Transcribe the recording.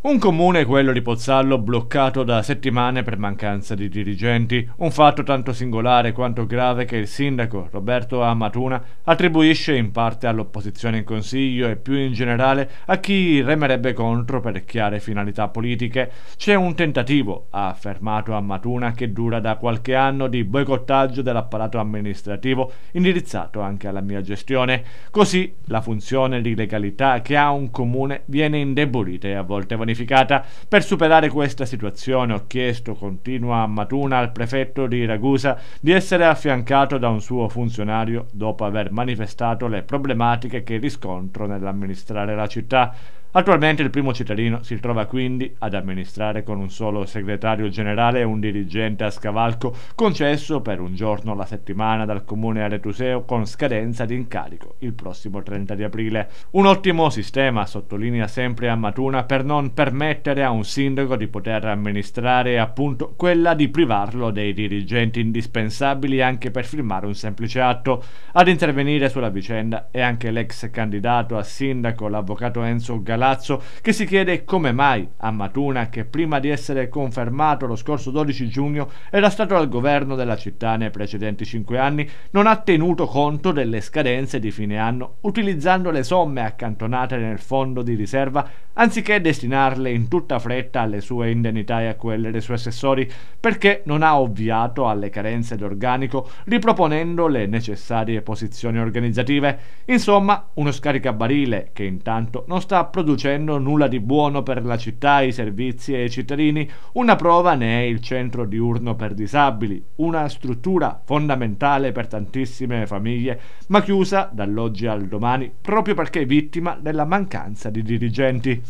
Un comune, quello di Pozzallo, bloccato da settimane per mancanza di dirigenti, un fatto tanto singolare quanto grave che il sindaco Roberto Amatuna attribuisce in parte all'opposizione in consiglio e più in generale a chi remerebbe contro per chiare finalità politiche. C'è un tentativo, ha affermato Amatuna, che dura da qualche anno di boicottaggio dell'apparato amministrativo indirizzato anche alla mia gestione. Così la funzione di legalità che ha un comune viene indebolita e a volte vanificata bonificata. Per superare questa situazione ho chiesto, continua Matuna, al prefetto di Ragusa di essere affiancato da un suo funzionario dopo aver manifestato le problematiche che riscontro nell'amministrare la città. Attualmente il primo cittadino si trova quindi ad amministrare con un solo segretario generale e un dirigente a scavalco concesso per un giorno alla settimana dal comune Aretuseo con scadenza di incarico il prossimo 30 di aprile. Un ottimo sistema, sottolinea sempre Ammatuna, per non permettere a un sindaco di poter amministrare appunto quella di privarlo dei dirigenti indispensabili anche per firmare un semplice atto. Ad intervenire sulla vicenda è anche l'ex candidato a sindaco, l'avvocato Enzo Galà Corazzo che si chiede come mai Ammatuna, che prima di essere confermato lo scorso 12 giugno era stato al governo della città nei precedenti 5 anni, non ha tenuto conto delle scadenze di fine anno, utilizzando le somme accantonate nel fondo di riserva anziché destinarle in tutta fretta alle sue indennità e a quelle dei suoi assessori, perché non ha ovviato alle carenze d'organico riproponendo le necessarie posizioni organizzative. Insomma, uno scaricabarile che intanto non sta producendo producendo nulla di buono per la città, i servizi e i cittadini, una prova ne è il centro diurno per disabili, una struttura fondamentale per tantissime famiglie, ma chiusa dall'oggi al domani proprio perché vittima della mancanza di dirigenti.